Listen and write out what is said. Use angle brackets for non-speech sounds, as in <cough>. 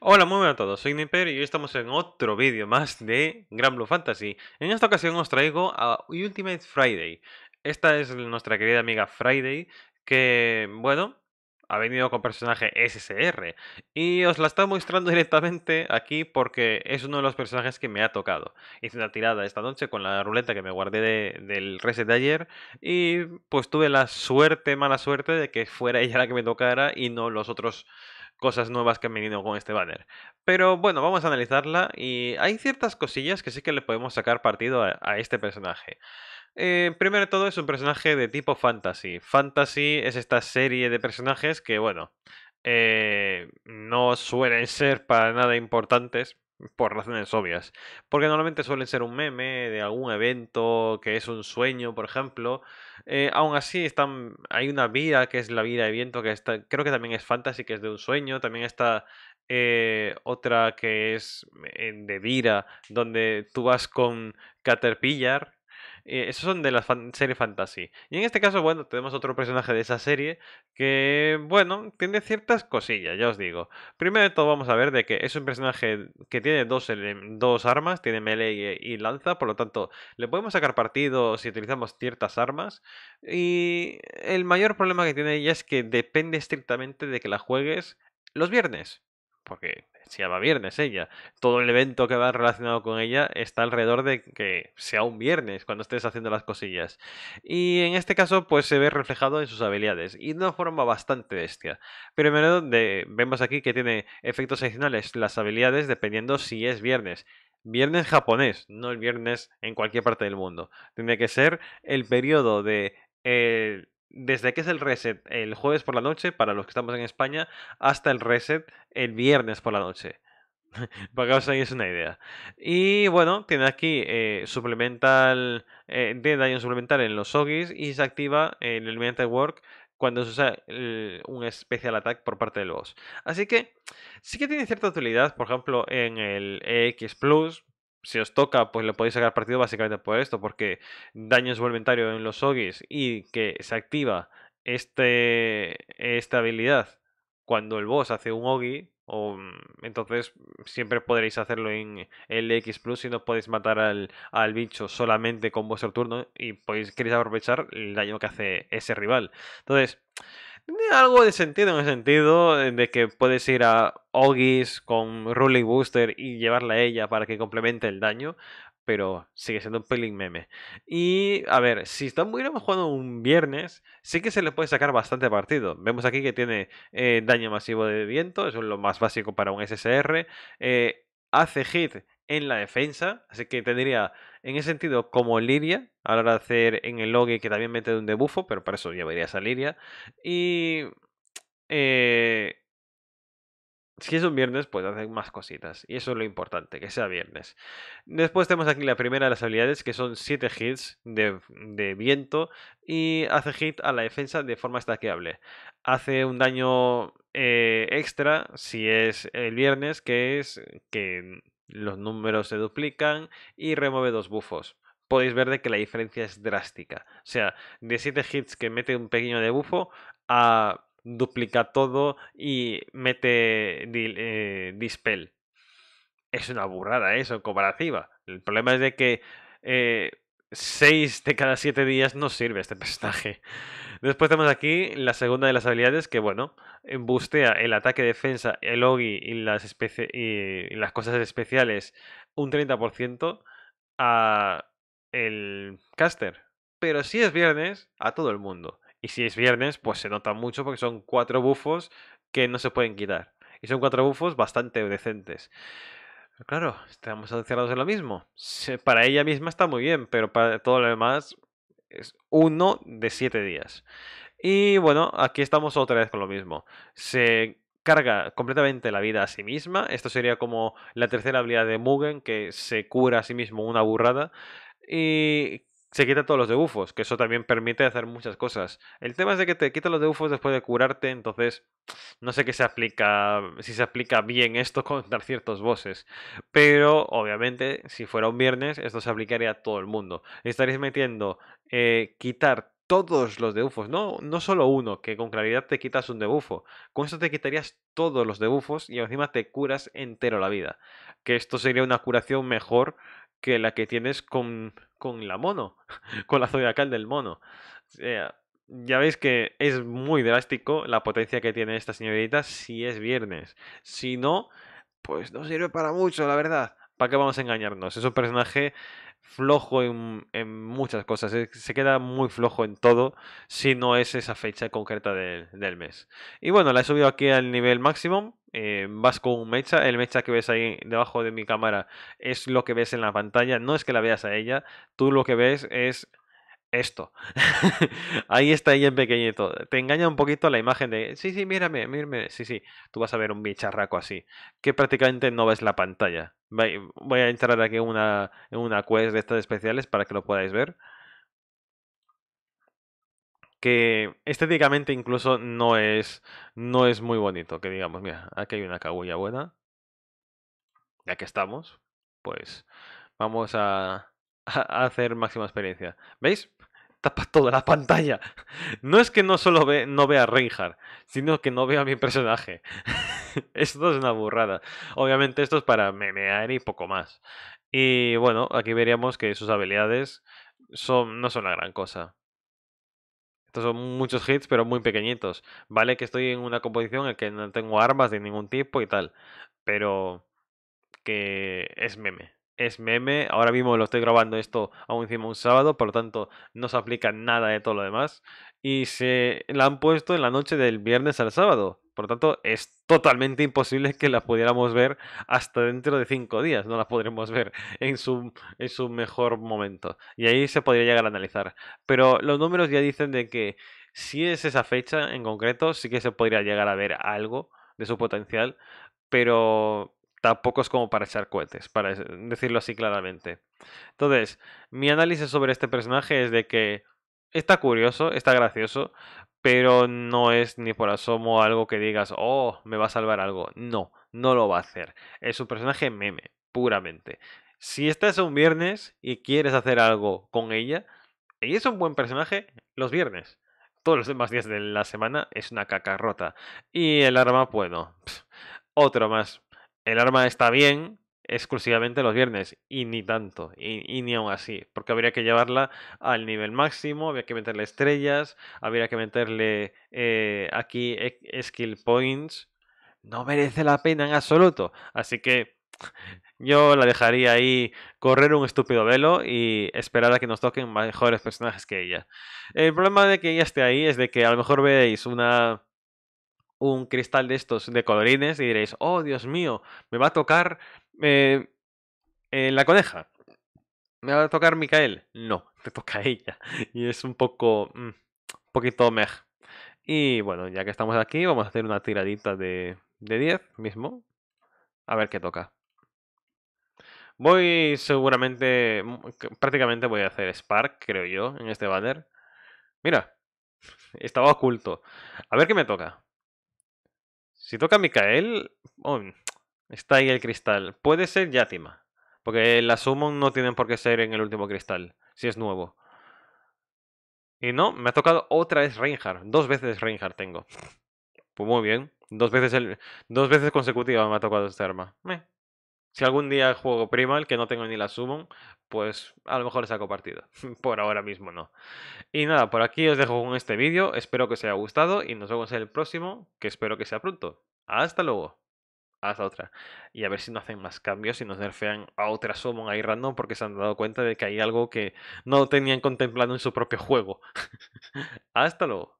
Hola, muy buenas a todos, soy Nipper y hoy estamos en otro vídeo más de Gran Blue Fantasy. En esta ocasión os traigo a Ultimate Friday. Esta es nuestra querida amiga Friday, que, bueno, ha venido con personaje SSR. Y os la está mostrando <laughs> directamente aquí porque es uno de los personajes que me ha tocado. Hice una tirada esta noche con la ruleta que me guardé del reset de ayer. Y pues tuve la suerte, mala suerte, de que fuera <laughs> ella la que me tocara y no los otros cosas nuevas que han venido con este banner. Pero bueno, vamos a analizarla y hay ciertas cosillas que sí que le podemos sacar partido a, este personaje. Eh, primero de todo es un personaje de tipo fantasy. Fantasy es esta serie de personajes que, bueno, eh, no suelen ser para nada importantes por razones obvias. Porque normalmente suelen ser un meme de algún evento que es un sueño, por ejemplo. Eh, aún así, están, hay una vida que es la vida de viento, que está, creo que también es fantasy, que es de un sueño. También está eh, otra que es eh, de vida, donde tú vas con Caterpillar eh, esos son de la serie fantasy. Y en este caso, bueno, tenemos otro personaje de esa serie que, bueno, tiene ciertas cosillas, ya os digo. Primero de todo vamos a ver de que es un personaje que tiene dos, dos armas, tiene melee y, y lanza, por lo tanto, le podemos sacar partido si utilizamos ciertas armas. Y el mayor problema que tiene ella es que depende estrictamente de que la juegues los viernes porque se llama viernes ella. Todo el evento que va relacionado con ella está alrededor de que sea un viernes cuando estés haciendo las cosillas. Y en este caso, pues se ve reflejado en sus habilidades y de una forma bastante bestia. Primero, de, vemos aquí que tiene efectos adicionales las habilidades dependiendo si es viernes. Viernes japonés, no el viernes en cualquier parte del mundo. Tiene que ser el periodo de. Eh, desde que es el reset el jueves por la noche, para los que estamos en España, hasta el reset el viernes por la noche. <laughs> Para que os hagáis una idea. Y bueno, tiene aquí eh, suplemental de eh, daño suplemental en los Sogis y se activa en el Elemental Work cuando se usa un especial Attack por parte del boss. Así que sí que tiene cierta utilidad, por ejemplo, en el EX Plus, si os toca, pues le podéis sacar partido básicamente por esto, porque daño es voluntario en los Ogis y que se activa este, esta habilidad cuando el boss hace un Ogi, o, mm, entonces siempre podréis hacerlo en LX Plus si no podéis matar al, al, bicho solamente con vuestro turno y podéis, queréis aprovechar el daño que hace ese rival. Entonces, algo de sentido en el sentido eh, de que puedes ir a Ogis con Ruling Booster y llevarla a ella para que complemente el daño, pero sigue siendo un pelín meme. Y a ver, si estamos jugando un viernes, sí que se le puede sacar bastante partido. Vemos aquí que tiene eh, daño masivo de viento, eso es lo más básico para un SSR. Eh, hace hit en la defensa, así que tendría en ese sentido, como Liria, a la hora de hacer en el logue que también mete un debuffo, pero para eso llevarías a Liria. Y. Eh, si es un viernes, pues hacen más cositas. Y eso es lo importante, que sea viernes. Después tenemos aquí la primera de las habilidades, que son 7 hits de, de, viento. Y hace hit a la defensa de forma estaqueable. Hace un daño eh, extra si es el viernes, que es que los números se duplican y remueve dos bufos. Podéis ver de que la diferencia es drástica. O sea, de 7 hits que mete un pequeño de bufo a duplica todo y mete eh, dispel. Es una burrada eso comparativa. El problema es de que eh, 6 de cada 7 días no sirve este personaje. Después tenemos aquí la segunda de las habilidades que, bueno, bustea el ataque, defensa, el ogi y las, y las cosas especiales un 30% a el caster. Pero si es viernes, a todo el mundo. Y si es viernes, pues se nota mucho porque son cuatro bufos que no se pueden quitar. Y son cuatro bufos bastante decentes claro, estamos encerrados de lo mismo. Para ella misma está muy bien, pero para todo lo demás es uno de siete días. Y bueno, aquí estamos otra vez con lo mismo. Se carga completamente la vida a sí misma. Esto sería como la tercera habilidad de Mugen, que se cura a sí mismo una burrada. Y se quita todos los debufos que eso también permite hacer muchas cosas. El tema es de que te quita los debufos después de curarte, entonces no sé qué se aplica, si se aplica bien esto <laughs> contra ciertos bosses. Pero obviamente, si fuera un viernes, esto se aplicaría a todo el mundo. Estarías metiendo eh, quitar todos los debufos, no, no solo uno, que con claridad te quitas un debufo. Con esto te quitarías todos los debufos y encima te curas entero la vida. Que esto sería una curación mejor que la que tienes con con la mono, <laughs> con la zodiacal del mono. ya veis que es muy drástico la potencia que tiene esta señorita si es viernes. Si no, pues no sirve para mucho, la verdad. ¿Para qué vamos a engañarnos? Es un personaje flojo en, muchas cosas. Se queda muy flojo en todo si no es esa fecha concreta del mes. Y bueno, la he subido aquí al nivel máximo eh, vas con un mecha, el mecha que ves ahí debajo de mi cámara es lo que ves en la pantalla, no es que la veas a ella, tú lo que ves es esto. <laughs> ahí está ella en pequeñito. Te engaña un poquito la imagen de, sí, sí, mírame, mírame, sí, sí, tú vas a ver un bicharraco así, que prácticamente no ves la pantalla. Voy a instalar aquí una, una quest de estas especiales para que lo podáis ver que estéticamente incluso no es, no es muy bonito. Que digamos, mira, aquí hay una cagulla buena. Ya que estamos, pues vamos <laughs> a, hacer máxima experiencia. ¿Veis? Tapa toda la pantalla. <laughs> No es que no solo ve, no vea a Reinhardt, sino que no vea a mi personaje. <laughs> esto es una burrada. Obviamente esto es para memear y poco más. Y bueno, aquí veríamos que sus habilidades son, no son la gran cosa son muchos hits, pero muy pequeñitos. Vale que estoy en una composición en que no tengo armas de ningún tipo y tal. Pero que es meme. Es meme. Ahora mismo lo estoy grabando esto aún encima un sábado, por lo tanto no se aplica nada de todo lo demás. Y se la han puesto en la noche del viernes al sábado. Por lo tanto, es totalmente imposible que la pudiéramos ver hasta dentro de cinco días. No la podremos ver en su, en su mejor momento. Y ahí se podría llegar a analizar. Pero los números ya dicen de que si es esa fecha en concreto, sí que se podría llegar a ver algo de su potencial. Pero tampoco es como para echar cohetes, para decirlo así claramente. Entonces, mi análisis sobre este personaje es de que está curioso, está gracioso, pero no es ni por asomo algo que digas, oh, me va a salvar algo. No, no lo va a hacer. Es un personaje meme, puramente. Si estás un viernes y quieres hacer algo con ella, ella es un buen personaje los viernes. Todos los demás días de la semana es una rota Y el arma, bueno, otro más. El arma está bien, exclusivamente los viernes y ni tanto y, ni aún así porque habría que llevarla al nivel máximo habría que meterle estrellas habría que meterle eh, aquí e, skill points no merece la pena en absoluto así que yo la dejaría ahí correr un estúpido velo y esperar a que nos toquen mejores personajes que ella el problema de que ella esté ahí es de que a lo mejor veáis una un cristal de estos de colorines y diréis, oh Dios mío, me va a tocar eh, la coneja. ¿Me va a tocar Mikael? No, te <laughs> toca ella. Y es un poco. Mm, un poquito mej. Y bueno, ya que estamos aquí, vamos a hacer una tiradita de, de 10 mismo. A ver qué toca. Voy seguramente. Mm, prácticamente voy a hacer Spark, creo yo, en este banner. Mira, <laughs> estaba oculto. A ver qué me toca. Si toca Mikael... Oh, Está ahí el cristal. Puede ser Yatima. Porque las Summon no tienen por qué ser en el último cristal. Si es nuevo. Y no, me ha tocado otra vez Reinhardt. Dos veces Reinhardt tengo. Pues muy bien. Dos veces, el, dos veces consecutiva me ha tocado este arma. Si algún día juego Primal, que no tengo ni la Summon, pues a lo mejor le saco partido. <laughs> por ahora mismo no. Y nada, por aquí os dejo con este vídeo. Espero que os haya gustado y nos vemos en el próximo, que espero que sea pronto. ¡Hasta luego! hasta otra. Y a ver si no hacen más cambios y nos nerfean a otra summon ahí random porque se han dado cuenta de que hay algo que no tenían contemplado en su propio juego. <laughs> Hasta luego.